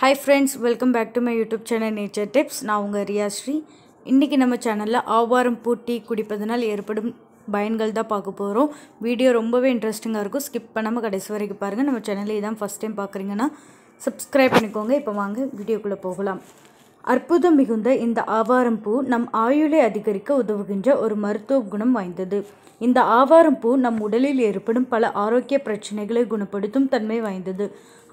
hi friends welcome back to my YouTube channel nature tips நான் உங்கள் ரியா ஸ்ரீ இன்றைக்கி நம்ம சேனலில் ஆவாரம் பூட்டி குடிப்பதனால் ஏற்படும் பயன்கள் தான் பார்க்க போகிறோம் வீடியோ ரொம்பவே இன்ட்ரெஸ்டிங்காக இருக்கும் ஸ்கிப் பண்ணாமல் கடைசி வரைக்கும் பாருங்கள் நம்ம சேனலில் இதான் ஃபஸ்ட் டைம் பார்க்குறீங்கன்னா சப்ஸ்கிரைப் பண்ணிக்கோங்க இப்போ வாங்க வீடியோக்குள்ளே போகலாம் அற்புதம் மிகுந்த இந்த ஆவாரம் பூ நம் ஆயுளை அதிகரிக்க உதவுகின்ற ஒரு மருத்துவ குணம் வாய்ந்தது இந்த ஆவாரம் பூ நம் உடலில் ஏற்படும் பல ஆரோக்கிய பிரச்சனைகளை குணப்படுத்தும் தன்மை வாய்ந்தது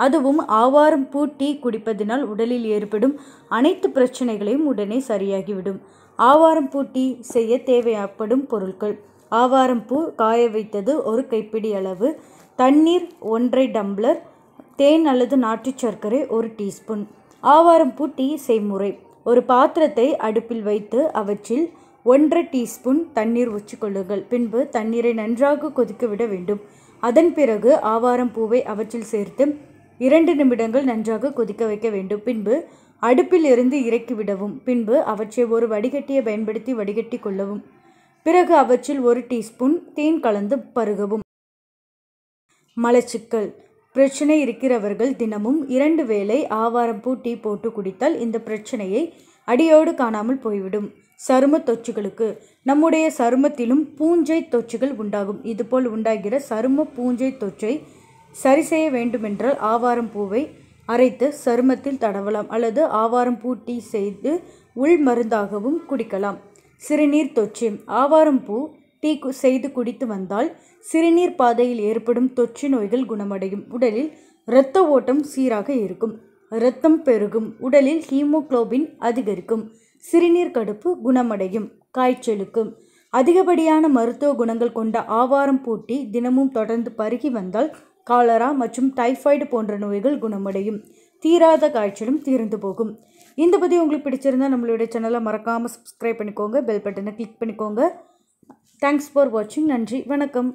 அதுவும் ஆவாரம் பூ டீ குடிப்பதினால் உடலில் ஏற்படும் அனைத்து பிரச்சனைகளையும் உடனே சரியாகிவிடும் ஆவாரம் பூ டீ செய்ய தேவையாப்படும் பொருட்கள் ஆவாரம் பூ காய வைத்தது ஒரு கைப்பிடி அளவு தண்ணீர் ஒன்றை டம்ளர் தேன் அல்லது நாட்டு சர்க்கரை ஒரு டீஸ்பூன் ஆவாரம் பூட்டி செய்முறை ஒரு பாத்திரத்தை அடுப்பில் வைத்து அவற்றில் ஒன்றரை டீஸ்பூன் தண்ணீர் உச்சிக்கொள்ளுங்கள் பின்பு தண்ணீரை நன்றாக கொதிக்க விட வேண்டும் அதன் பிறகு ஆவாரம் பூவை அவற்றில் சேர்த்து இரண்டு நிமிடங்கள் நன்றாக கொதிக்க வைக்க வேண்டும் பின்பு அடுப்பில் இருந்து இறக்கிவிடவும் பின்பு அவற்றை ஒரு வடிகட்டியை பயன்படுத்தி வடிகட்டி கொள்ளவும் பிறகு அவற்றில் ஒரு டீஸ்பூன் தேன் கலந்து பருகவும் மலச்சிக்கல் பிரச்சனை இருக்கிறவர்கள் தினமும் இரண்டு வேளை ஆவாரம் பூ டீ போட்டு குடித்தால் இந்த பிரச்சனையை அடியோடு காணாமல் போய்விடும் சரும தொச்சுகளுக்கு நம்முடைய சருமத்திலும் பூஞ்சை தொச்சுகள் உண்டாகும் இதுபோல் உண்டாகிற சரும பூஞ்சை தொச்சை சரி செய்ய வேண்டுமென்றால் ஆவாரம் பூவை அரைத்து சருமத்தில் தடவலாம் அல்லது ஆவாரம் பூ டீ செய்து உள் மருந்தாகவும் குடிக்கலாம் சிறுநீர் தொச்சு ஆவாரம் பூ டீ செய்து குடித்து வந்தால் சிறுநீர் பாதையில் ஏற்படும் தொற்று நோய்கள் குணமடையும் உடலில் இரத்த ஓட்டம் சீராக இருக்கும் இரத்தம் பெருகும் உடலில் ஹீமோக்ளோபின் அதிகரிக்கும் சிறுநீர் கடுப்பு குணமடையும் காய்ச்சலுக்கும் அதிகப்படியான மருத்துவ குணங்கள் கொண்ட ஆவாரம் பூட்டி தினமும் தொடர்ந்து பருகி வந்தால் காலரா மற்றும் டைஃபாய்டு போன்ற நோய்கள் குணமடையும் தீராத காய்ச்சலும் தீர்ந்து போகும் இந்த பதிவு உங்களுக்கு பிடிச்சிருந்தா நம்மளுடைய சேனலை மறக்காமல் சப்ஸ்கிரைப் பண்ணிக்கோங்க பெல் பட்டனை கிளிக் பண்ணிக்கோங்க தேங்க்ஸ் ஃபார் வாட்சிங் நன்றி வணக்கம்